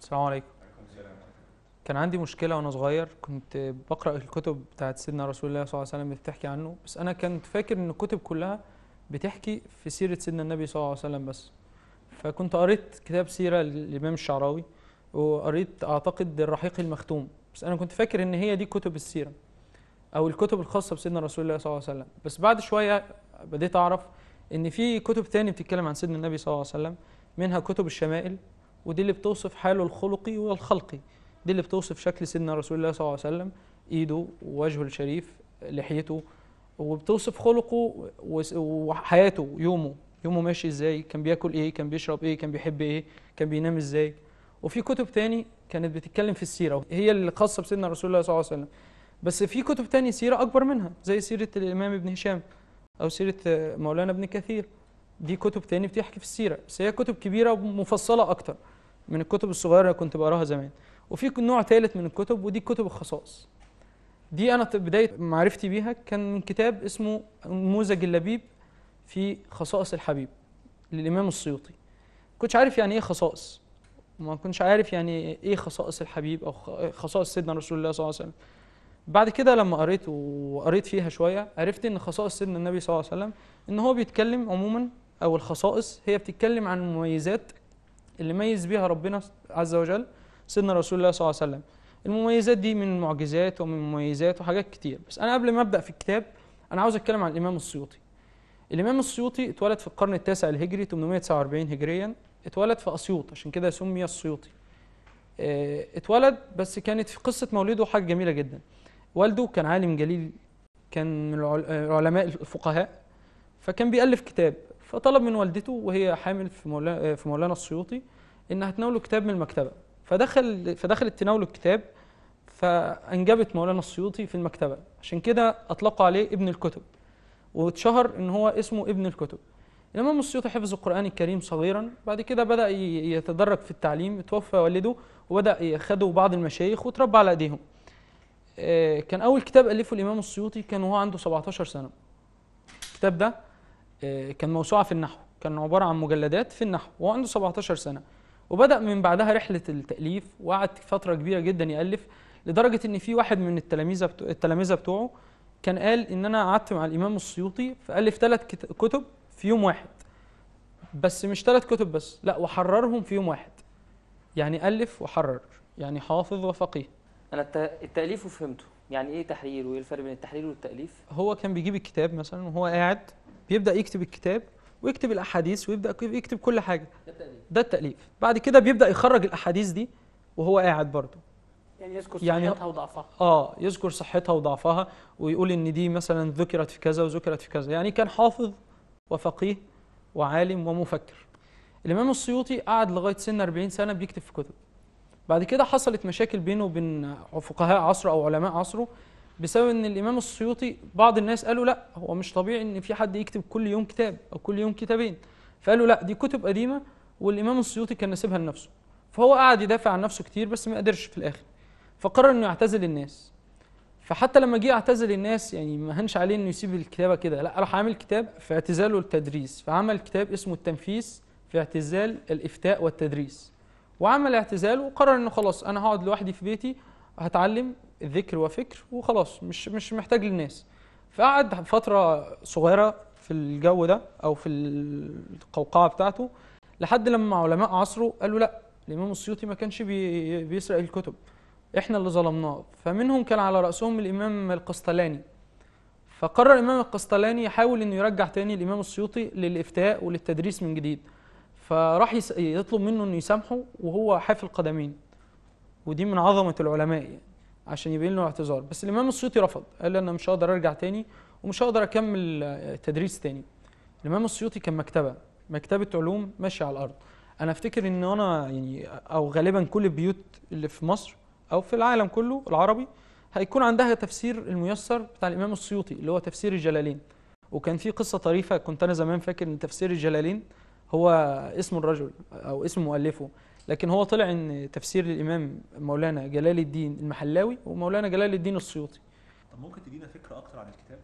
السلام عليكم كان عندي مشكله وانا صغير كنت بقرا الكتب بتاعت سيدنا رسول الله صلى الله عليه وسلم بتحكي عنه بس انا كنت فاكر ان الكتب كلها بتحكي في سيره سيدنا النبي صلى الله عليه وسلم بس فكنت قريت كتاب سيره للامام الشعراوي وقريت اعتقد الرحيق المختوم بس انا كنت فاكر ان هي دي كتب السيره او الكتب الخاصه بسيدنا رسول الله صلى الله عليه وسلم بس بعد شويه بديت اعرف ان في كتب تاني بتتكلم عن سيدنا النبي صلى الله عليه وسلم منها كتب الشمائل ودي اللي بتوصف حاله الخلقي والخلقي دي اللي بتوصف شكل سيدنا رسول الله صلى الله عليه وسلم ايده ووجهه الشريف لحيته وبتوصف خلقه وحياته يومه يومه ماشي ازاي كان بياكل ايه كان بيشرب ايه كان بيحب ايه كان بينام ازاي وفي كتب تاني كانت بتتكلم في السيره هي اللي خاصه بسيدنا رسول الله صلى الله عليه وسلم بس في كتب تاني سيره اكبر منها زي سيره الامام ابن هشام او سيره مولانا ابن كثير دي كتب تاني بتحكي في السيره بس هي كتب كبيره ومفصله اكتر من الكتب الصغيره اللي كنت بقراها زمان وفي نوع ثالث من الكتب ودي كتب الخصائص دي انا بدايه معرفتي بيها كان من كتاب اسمه نموذج اللبيب في خصائص الحبيب للامام السيوطي كنتش عارف يعني ايه خصائص ما كنتش عارف يعني ايه خصائص الحبيب او خصائص سيدنا رسول الله صلى الله عليه وسلم بعد كده لما قريت وقريت فيها شويه عرفت ان خصائص سيدنا النبي صلى الله عليه وسلم ان هو بيتكلم عموما أو الخصائص هي بتتكلم عن المميزات اللي ميز بيها ربنا عز وجل سيدنا رسول الله صلى الله عليه وسلم المميزات دي من معجزات ومن مميزات وحاجات كتير بس أنا قبل ما أبدأ في الكتاب أنا عاوز أتكلم عن الإمام السيوطي الإمام السيوطي اتولد في القرن التاسع الهجري 849 هجريا اتولد في أسيوط عشان كده سمي السيوطي آه، اتولد بس كانت في قصة مولده حاجة جميلة جدا والده كان عالم جليل كان من آه، علماء الفقهاء فكان بيألف كتاب فطلب من والدته وهي حامل في مولانا, في مولانا السيوطي انها تناوله كتاب من المكتبه فدخل فدخلت تناوله الكتاب فانجبت مولانا السيوطي في المكتبه عشان كده اطلقوا عليه ابن الكتب واتشهر ان هو اسمه ابن الكتب الامام السيوطي حفظ القران الكريم صغيرا بعد كده بدا يتدرج في التعليم توفى والده وبدا ياخده بعض المشايخ وتربى على ايديهم آه، كان اول كتاب الفه الامام السيوطي كان وهو عنده 17 سنه الكتاب ده كان موسوعه في النحو كان عباره عن مجلدات في النحو وهو عنده 17 سنه وبدا من بعدها رحله التاليف وقعد فتره كبيره جدا يالف لدرجه ان في واحد من التلاميذ بتو... التلاميذه بتوعه كان قال ان انا قعدت مع الامام السيوطي فالف ثلاث كتب في يوم واحد بس مش ثلاث كتب بس لا وحررهم في يوم واحد يعني الف وحرر يعني حافظ وفقيه انا التاليف وفهمته يعني ايه تحرير وايه الفرق بين التحرير والتاليف هو كان بيجيب الكتاب مثلا وهو قاعد بيبدا يكتب الكتاب ويكتب الاحاديث ويبدا يكتب كل حاجه ده التاليف ده التاليف بعد كده بيبدا يخرج الاحاديث دي وهو قاعد برضه يعني يذكر يعني صحتها وضعفها اه يذكر صحتها وضعفها ويقول ان دي مثلا ذكرت في كذا وذكرت في كذا يعني كان حافظ وفقيه وعالم ومفكر الامام السيوطي قعد لغايه سن 40 سنه بيكتب في كتب بعد كده حصلت مشاكل بينه وبين فقهاء عصره او علماء عصره بسبب ان الامام السيوطي بعض الناس قالوا لا هو مش طبيعي ان في حد يكتب كل يوم كتاب او كل يوم كتابين فقالوا لا دي كتب قديمه والامام السيوطي كان ناسبها لنفسه فهو قعد يدافع عن نفسه كتير بس ما قدرش في الاخر فقرر انه يعتزل الناس فحتى لما جه اعتزل الناس يعني ما هنش عليه انه يسيب الكتابه كده لا راح عامل كتاب في اعتزاله للتدريس فعمل كتاب اسمه التنفيس في اعتزال الافتاء والتدريس وعمل اعتزال وقرر انه خلاص انا هقعد لوحدي في بيتي هتعلم ذكر وفكر وخلاص مش مش محتاج للناس فقعد فتره صغيره في الجو ده او في القوقعه بتاعته لحد لما علماء عصره قالوا لا الامام السيوطي ما كانش بي بيسرق الكتب احنا اللي ظلمناه فمنهم كان على راسهم الامام القسطلاني فقرر الامام القسطلاني يحاول انه يرجع تاني الامام السيوطي للافتاء وللتدريس من جديد فراح يطلب منه انه يسامحه وهو حافي القدمين ودي من عظمه العلماء يعني عشان يبين له اعتذار بس الامام السيوطي رفض قال انا مش هقدر ارجع تاني ومش هقدر اكمل تدريس تاني الامام السيوطي كان مكتبه مكتبه علوم ماشيه على الارض انا افتكر ان انا يعني او غالبا كل البيوت اللي في مصر او في العالم كله العربي هيكون عندها تفسير الميسر بتاع الامام السيوطي اللي هو تفسير الجلالين وكان في قصه طريفه كنت انا زمان فاكر ان تفسير الجلالين هو اسم الرجل او اسم مؤلفه لكن هو طلع ان تفسير الامام مولانا جلال الدين المحلاوي ومولانا جلال الدين السيوطي طب ممكن تدينا فكره اكتر عن الكتاب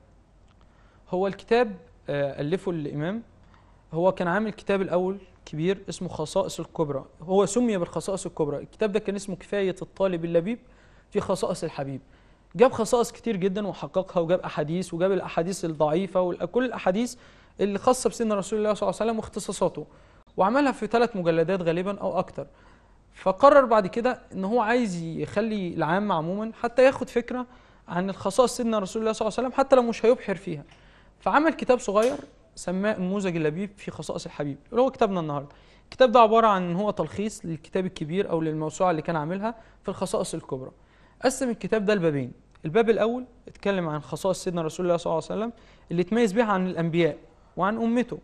هو الكتاب آه، الفه الامام هو كان عامل كتاب الاول كبير اسمه خصائص الكبرى هو سمي بالخصائص الكبرى الكتاب ده كان اسمه كفايه الطالب اللبيب في خصائص الحبيب جاب خصائص كتير جدا وحققها وجاب احاديث وجاب الاحاديث الضعيفه وكل الاحاديث اللي خاصه بسيدنا رسول الله صلى الله عليه وسلم واختصاصاته وعملها في ثلاث مجلدات غالبا او اكتر فقرر بعد كده ان هو عايز يخلي العامه عموما حتى ياخد فكره عن الخصائص سيدنا رسول الله صلى الله عليه وسلم حتى لو مش هيبحر فيها فعمل كتاب صغير سماه نموذج اللبيب في خصائص الحبيب اللي هو كتابنا النهارده الكتاب ده عباره عن ان هو تلخيص للكتاب الكبير او للموسوعه اللي كان عاملها في الخصائص الكبرى قسم الكتاب ده لبابين الباب الاول اتكلم عن خصائص سيدنا رسول الله صلى الله عليه وسلم اللي اتميز بها عن الانبياء وعن امته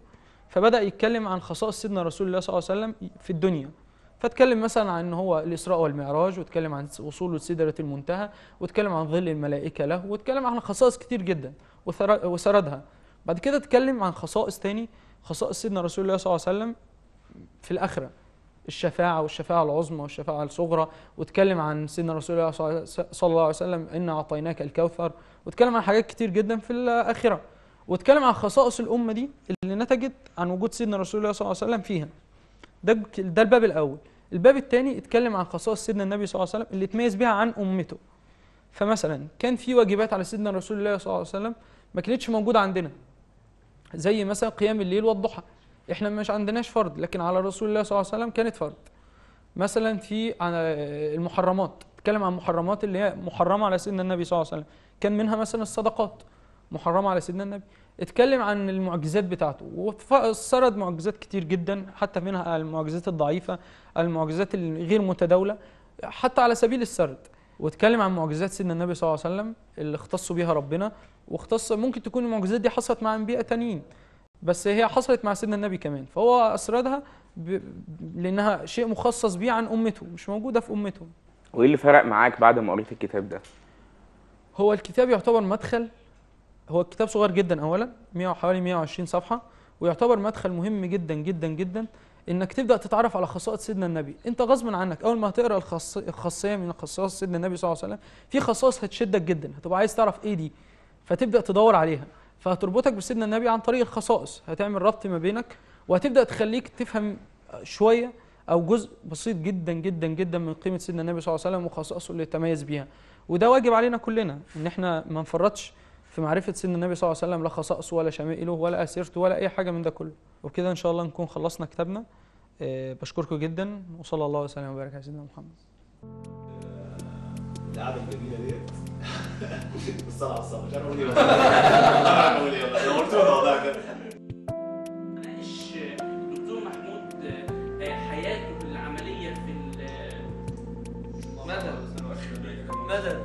فبدا يتكلم عن خصائص سيدنا رسول الله صلى الله عليه وسلم في الدنيا فاتكلم مثلا عن ان هو الاسراء والمعراج واتكلم عن وصوله لسدره المنتهى واتكلم عن ظل الملائكه له واتكلم عن خصائص كتير جدا وسردها بعد كده اتكلم عن خصائص تاني خصائص سيدنا رسول الله صلى الله عليه وسلم في الاخره الشفاعه والشفاعه العظمى والشفاعه الصغرى واتكلم عن سيدنا رسول الله صلى الله عليه وسلم ان اعطيناك الكوثر واتكلم عن حاجات كتير جدا في الاخره واتكلم عن خصائص الامه دي اللي نتجت عن وجود سيدنا رسول الله صلى الله عليه وسلم فيها ده ده الباب الاول الباب الثاني اتكلم عن خصائص سيدنا النبي صلى الله عليه وسلم اللي اتميز بها عن امته فمثلا كان في واجبات على سيدنا رسول الله صلى الله عليه وسلم ما كانتش موجوده عندنا زي مثلا قيام الليل والضحى احنا مش عندناش فرض لكن على رسول الله صلى الله عليه وسلم كانت فرض مثلا في المحرمات اتكلم عن محرمات اللي هي محرمه على سيدنا النبي صلى الله عليه وسلم كان منها مثلا الصدقات محرمه على سيدنا النبي اتكلم عن المعجزات بتاعته وسرد معجزات كتير جدا حتى منها المعجزات الضعيفة المعجزات الغير متداولة حتى على سبيل السرد واتكلم عن معجزات سيدنا النبي صلى الله عليه وسلم اللي اختص بها ربنا واختص ممكن تكون المعجزات دي حصلت مع انبياء تانيين بس هي حصلت مع سيدنا النبي كمان فهو اسردها ب... لانها شيء مخصص بيه عن امته مش موجوده في امته وايه اللي فرق معاك بعد ما قريت الكتاب ده هو الكتاب يعتبر مدخل هو الكتاب صغير جدا اولا 100 حوالي 120 صفحه ويعتبر مدخل مهم جدا جدا جدا انك تبدا تتعرف على خصائص سيدنا النبي انت غصبا عنك اول ما هتقرا الخاصيه من خصائص سيدنا النبي صلى الله عليه وسلم في خصائص هتشدك جدا هتبقى عايز تعرف ايه دي فتبدا تدور عليها فهتربطك بسيدنا النبي عن طريق الخصائص هتعمل ربط ما بينك وهتبدا تخليك تفهم شويه او جزء بسيط جدا جدا جدا من قيمه سيدنا النبي صلى الله عليه وسلم وخصائصه اللي تميز بيها وده واجب علينا كلنا ان احنا ما نفرطش في معرفة سن النبي صلى الله عليه وسلم لا خصائصه ولا شمائله ولا أسيرته ولا أي حاجة من ده كله وبكده إن شاء الله نكون خلصنا كتابنا آه، بشكركم جدا وصلى الله وسلم وبارك على سيدنا محمد آه، القعده الجميله ديت مش ايه محمود آه، حياته العمليه في مدى مدى